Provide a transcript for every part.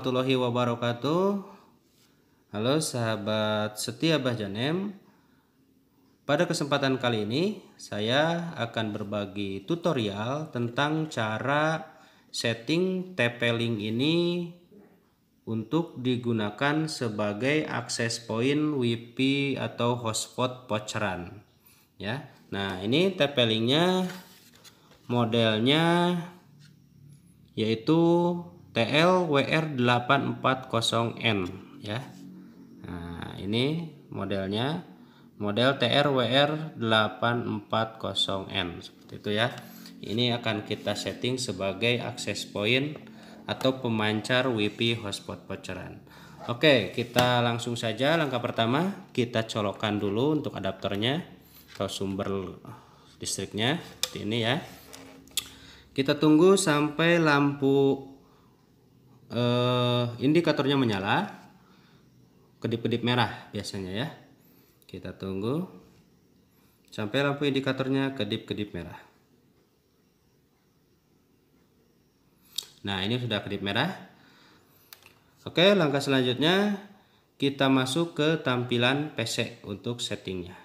warahmatullahi wabarakatuh. Halo sahabat setia Bahjanem Pada kesempatan kali ini saya akan berbagi tutorial tentang cara setting TP Link ini untuk digunakan sebagai akses point WiFi atau hotspot poceran. Ya. Nah, ini TP Linknya modelnya yaitu TLWR840N ya. Nah, ini modelnya model TRWR840N seperti itu ya. Ini akan kita setting sebagai akses point atau pemancar Wi-Fi hotspot bocoran. Oke, kita langsung saja langkah pertama kita colokkan dulu untuk adaptornya atau sumber listriknya seperti ini ya. Kita tunggu sampai lampu eh, indikatornya menyala kedip-kedip merah biasanya ya kita tunggu sampai lampu indikatornya kedip-kedip merah nah ini sudah kedip merah oke langkah selanjutnya kita masuk ke tampilan PC untuk settingnya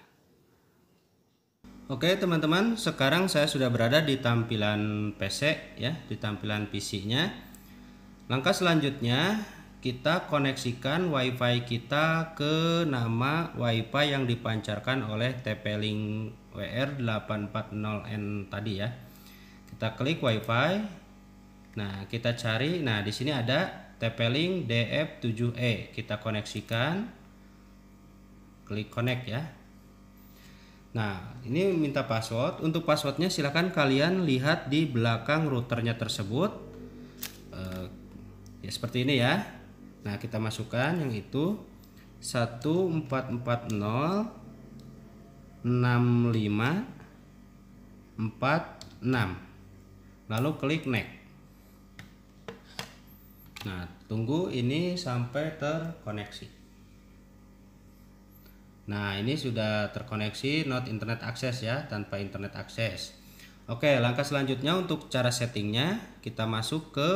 Oke teman-teman sekarang saya sudah berada di tampilan PC ya di tampilan PC nya Langkah selanjutnya kita koneksikan WiFi kita ke nama WiFi yang dipancarkan oleh TP-Link WR840N tadi ya. Kita klik WiFi. Nah, kita cari. Nah, di sini ada TP-Link DF7E. Kita koneksikan. Klik connect ya. Nah, ini minta password. Untuk passwordnya silahkan kalian lihat di belakang routernya tersebut ya seperti ini ya nah kita masukkan yang itu 1440 65 46 lalu klik next nah tunggu ini sampai terkoneksi nah ini sudah terkoneksi not internet access ya tanpa internet access oke langkah selanjutnya untuk cara settingnya kita masuk ke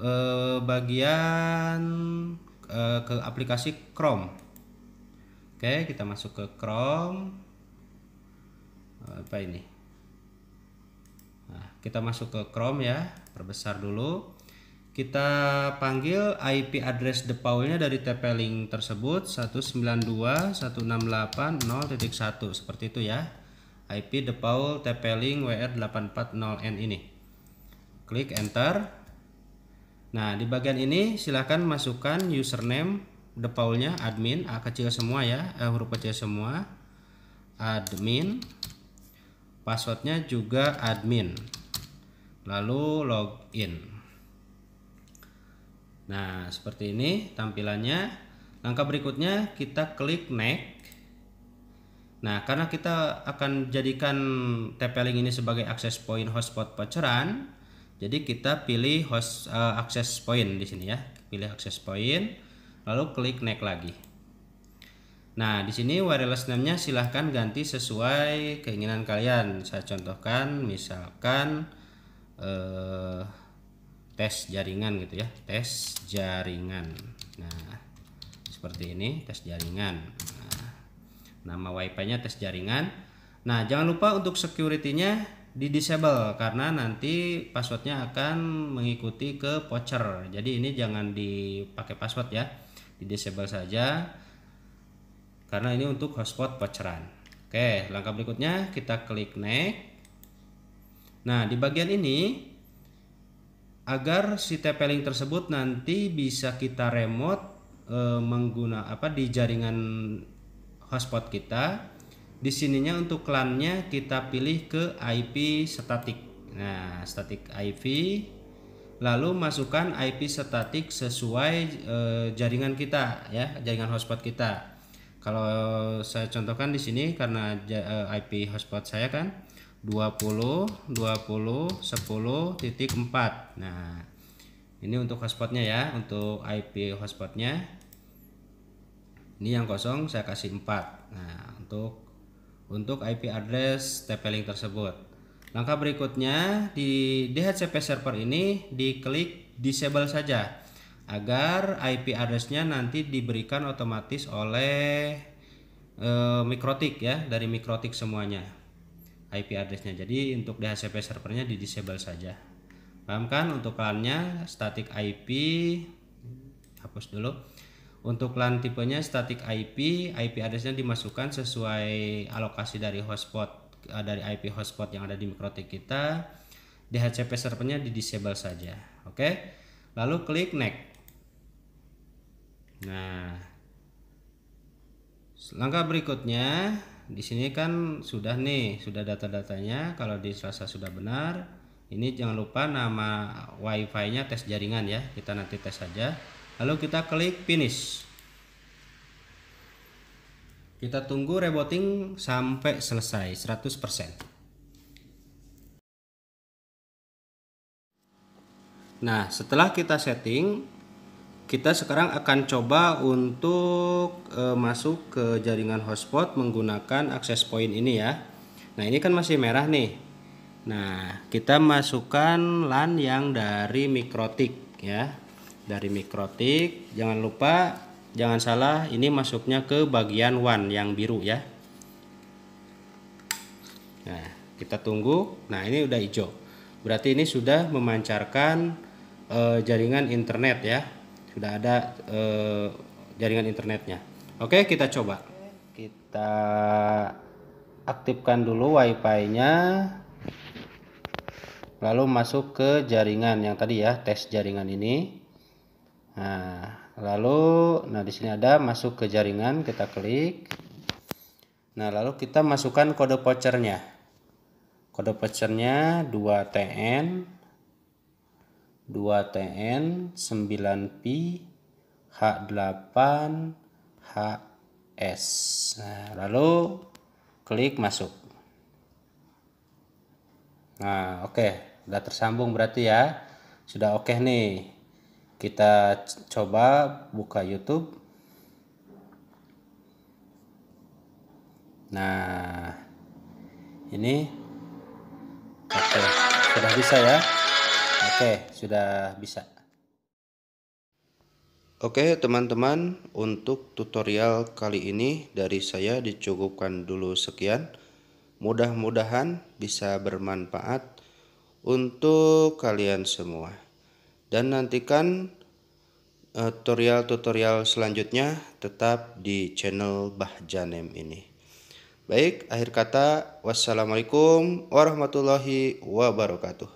eh, bagian eh, ke aplikasi Chrome. Oke, kita masuk ke Chrome. Apa ini? Nah, kita masuk ke Chrome ya, perbesar dulu. Kita panggil IP address defaultnya dari TP-Link tersebut 192.168.0.1 seperti itu ya. IP default TP-Link WR840N ini. Klik enter. Nah, di bagian ini silahkan masukkan username defaultnya admin A kecil semua ya, eh, huruf kecil semua. Admin. Passwordnya juga admin. Lalu login. Nah, seperti ini tampilannya. Langkah berikutnya kita klik next. Nah, karena kita akan jadikan TP-Link ini sebagai access point hotspot pecaran, jadi kita pilih host uh, access point di sini ya. Pilih access point lalu klik next lagi. Nah, di sini wireless name-nya silahkan ganti sesuai keinginan kalian. Saya contohkan misalkan eh, tes jaringan gitu ya, tes jaringan. Nah, seperti ini tes jaringan. Nah, nama wifi-nya tes jaringan. Nah, jangan lupa untuk security-nya di disable karena nanti passwordnya akan mengikuti ke voucher jadi ini jangan dipakai password ya di disable saja karena ini untuk hotspot voucheran oke langkah berikutnya kita klik next nah di bagian ini agar si TP tersebut nanti bisa kita remote e, apa di jaringan hotspot kita di sininya untuk klannya kita pilih ke IP static nah static IP lalu masukkan IP static sesuai e, jaringan kita ya jaringan hotspot kita kalau saya contohkan di sini karena e, eh, IP hotspot saya kan 20 20 10 titik 4 nah ini untuk hotspotnya ya untuk IP hotspotnya ini yang kosong saya kasih 4 nah untuk untuk IP address TP-Link tersebut. Langkah berikutnya di DHCP server ini diklik disable saja agar IP addressnya nanti diberikan otomatis oleh e, Mikrotik ya dari Mikrotik semuanya IP addressnya. Jadi untuk DHCP servernya di disable saja. Paham kan untuk kalian static IP hapus dulu untuk LAN tipenya static IP, IP addressnya dimasukkan sesuai alokasi dari hotspot eh, dari IP hotspot yang ada di mikrotik kita. DHCP servernya di disable saja. Oke. Lalu klik next. Nah, langkah berikutnya di sini kan sudah nih, sudah data-datanya. Kalau di selasa sudah benar, ini jangan lupa nama WiFi-nya tes jaringan ya. Kita nanti tes saja lalu kita klik finish kita tunggu rebooting sampai selesai 100% nah setelah kita setting kita sekarang akan coba untuk e, masuk ke jaringan hotspot menggunakan akses point ini ya nah ini kan masih merah nih nah kita masukkan LAN yang dari mikrotik ya dari mikrotik jangan lupa jangan salah ini masuknya ke bagian one yang biru ya nah kita tunggu nah ini udah hijau berarti ini sudah memancarkan e, jaringan internet ya sudah ada e, jaringan internetnya oke kita coba kita aktifkan dulu wifi nya lalu masuk ke jaringan yang tadi ya tes jaringan ini Nah, lalu nah di sini ada masuk ke jaringan, kita klik. Nah, lalu kita masukkan kode vouchernya. Kode vouchernya 2TN 2TN 9P H8 HS. Nah, lalu klik masuk. Nah, oke, okay. sudah tersambung berarti ya. Sudah oke okay nih kita coba buka YouTube. Nah, ini oke, sudah bisa ya. Oke, sudah bisa. Oke, teman-teman, untuk tutorial kali ini dari saya dicukupkan dulu sekian. Mudah-mudahan bisa bermanfaat untuk kalian semua dan nantikan eh, tutorial-tutorial selanjutnya tetap di channel Bahjanem ini. Baik, akhir kata, wassalamualaikum warahmatullahi wabarakatuh.